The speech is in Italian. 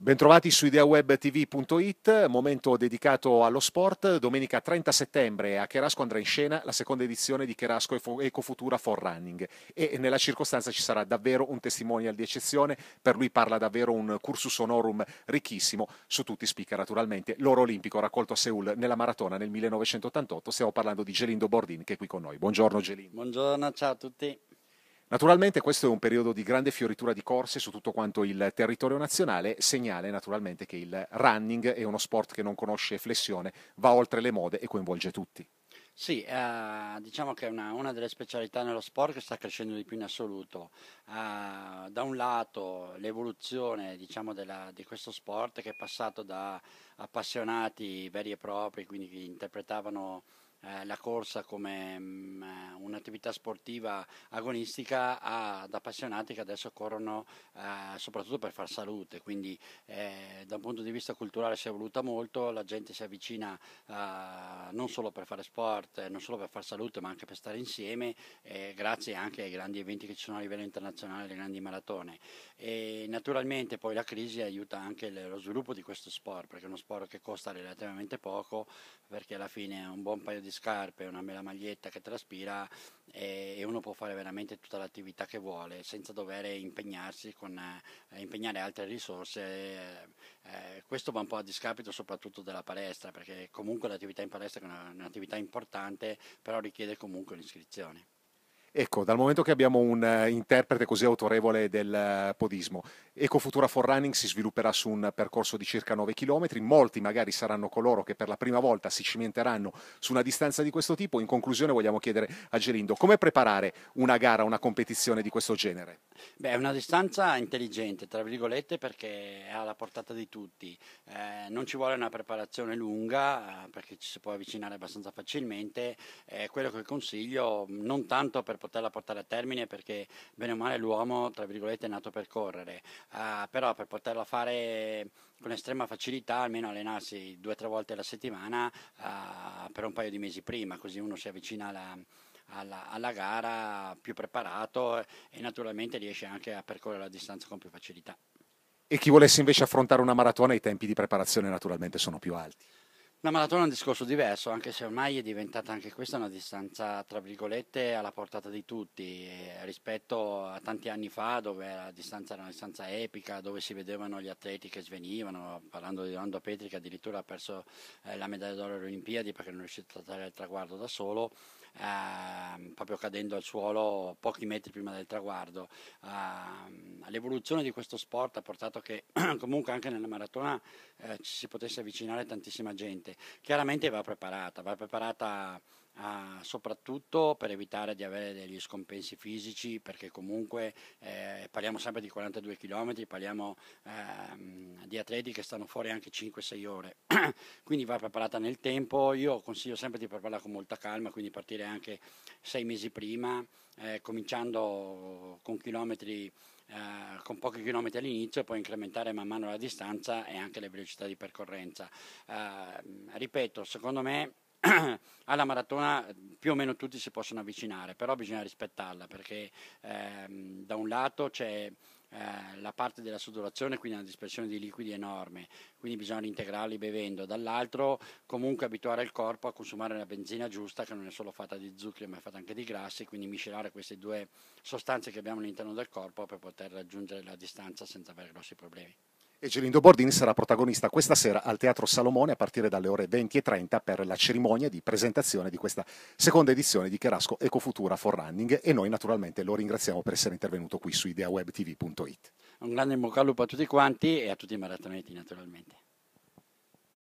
Bentrovati su ideawebtv.it, momento dedicato allo sport. Domenica 30 settembre a Cherasco andrà in scena la seconda edizione di Cherasco Ecofutura for Running e nella circostanza ci sarà davvero un testimonial di eccezione, per lui parla davvero un cursus honorum ricchissimo su tutti i speaker naturalmente, l'oro olimpico raccolto a Seul nella maratona nel 1988, stiamo parlando di Gelindo Bordin che è qui con noi. Buongiorno Gelindo. Buongiorno, ciao a tutti. Naturalmente questo è un periodo di grande fioritura di corse su tutto quanto il territorio nazionale, segnale naturalmente che il running è uno sport che non conosce flessione, va oltre le mode e coinvolge tutti. Sì, eh, diciamo che è una, una, delle specialità nello sport che sta crescendo di più in assoluto. Eh, da un lato l'evoluzione diciamo, della, di questo sport che è passato da appassionati veri e propri, quindi che interpretavano eh, la corsa come mh, mm, eh, un'attività sportiva agonistica ad appassionati che adesso corrono eh, soprattutto per far salute, quindi eh, da un punto di vista culturale si è evoluta molto, la gente si avvicina eh, non solo per fare sport, non solo per far salute, ma anche per stare insieme, grazie anche ai grandi eventi che ci sono a livello internazionale, le grandi maratone. E naturalmente poi la crisi aiuta anche lo sviluppo di questo sport, perché è uno sport che costa relativamente poco, perché alla fine è un buon paio di di scarpe, una mela maglietta che traspira e, e uno può fare veramente tutta l'attività che vuole senza dover impegnarsi con eh, impegnare altre risorse. Eh, eh questo va un po' a discapito soprattutto della palestra perché comunque l'attività in palestra è una, un'attività importante però richiede comunque un'iscrizione. Ecco, dal momento che abbiamo un uh, interprete così autorevole del uh, podismo, Ecofutura for Running si svilupperà su un percorso di circa 9 km, molti magari saranno coloro che per la prima volta si cimenteranno su una distanza di questo tipo. In conclusione vogliamo chiedere a Gerindo come preparare una gara, una competizione di questo genere? Beh, è una distanza intelligente, tra virgolette, perché è alla portata di tutti. Eh, non ci vuole una preparazione lunga, eh, perché ci si può avvicinare abbastanza facilmente. Eh, quello che consiglio, non tanto per poterla portare a termine perché bene o male l'uomo, tra virgolette, è nato per correre, uh, però per poterla fare con estrema facilità, almeno allenarsi due o tre volte alla settimana uh, per un paio di mesi prima, così uno si avvicina alla... Alla, alla, gara più preparato e naturalmente riesce anche a percorrere la distanza con più facilità. E chi volesse invece affrontare una maratona, i tempi di preparazione naturalmente sono più alti. La maratona è un discorso diverso, anche se ormai è diventata anche questa una distanza, tra virgolette, alla portata di tutti, eh, rispetto a tanti anni fa dove la distanza era una distanza epica, dove si vedevano gli atleti che svenivano, parlando di Orlando Petri che addirittura ha perso eh, la medaglia d'oro alle Olimpiadi perché non è riuscito a trattare il traguardo da solo, eh, proprio cadendo al suolo pochi metri prima del traguardo. Ehm, l'evoluzione di questo sport ha portato che comunque anche nella maratona eh, ci si potesse avvicinare tantissima gente. Chiaramente va preparata, va preparata a, soprattutto per evitare di avere degli scompensi fisici, perché comunque eh, parliamo sempre di 42 km, parliamo eh, di atleti che stanno fuori anche 5-6 ore, quindi va preparata nel tempo. Io consiglio sempre di prepararla con molta calma, quindi partire anche 6 mesi prima, eh, cominciando con chilometri eh, con pochi chilometri all'inizio, poi incrementare man mano la distanza e anche le velocità di percorrenza. Eh, ripeto, secondo me alla maratona più o meno tutti si possono avvicinare, però bisogna rispettarla perché ehm, da un lato c'è eh, la parte della sudorazione, quindi una dispersione di liquidi enorme, quindi bisogna integrarli bevendo, dall'altro comunque abituare il corpo a consumare la benzina giusta che non è solo fatta di zuccheri ma è fatta anche di grassi, quindi miscelare queste due sostanze che abbiamo all'interno del corpo per poter raggiungere la distanza senza avere grossi problemi. E Gelindo Bordini sarà protagonista questa sera al Teatro Salomone a partire dalle ore 20.30 per la cerimonia di presentazione di questa seconda edizione di Cherasco Ecofutura for Running e noi naturalmente lo ringraziamo per essere intervenuto qui su ideawebtv.it. Un grande in bocca al lupo a tutti quanti e a tutti i maratoneti naturalmente.